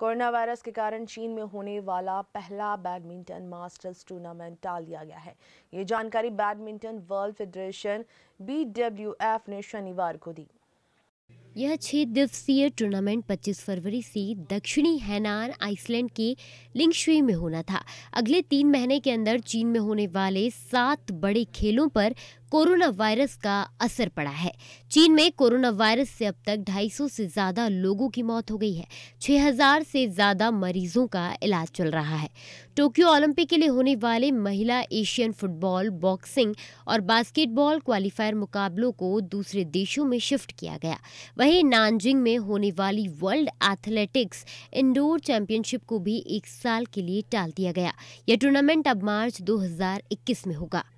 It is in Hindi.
कोरोना वायरस के कारण चीन में होने वाला पहला बैडमिंटन मास्टर्स टूर्नामेंट टाल दिया गया है ये जानकारी बैडमिंटन वर्ल्ड फेडरेशन बीडब्ल्यूएफ ने शनिवार को दी यह छह दिवसीय टूर्नामेंट 25 फरवरी से दक्षिणी हैनान आइसलैंड के लिंगशुई में होना था अगले तीन महीने के अंदर चीन में होने वाले सात बड़े खेलों पर कोरोना वायरस का असर पड़ा है चीन में कोरोना वायरस से अब तक 250 से ज्यादा लोगों की मौत हो गई है 6000 से ज्यादा मरीजों का इलाज चल रहा है टोक्यो ओलंपिक के लिए होने वाले महिला एशियन फुटबॉल बॉक्सिंग और बास्केटबॉल क्वालिफायर मुकाबलों को दूसरे देशों में शिफ्ट किया गया वहीं नानजिंग में होने वाली वर्ल्ड एथलेटिक्स इंडोर चैंपियनशिप को भी एक साल के लिए टाल दिया गया यह टूर्नामेंट अब मार्च 2021 में होगा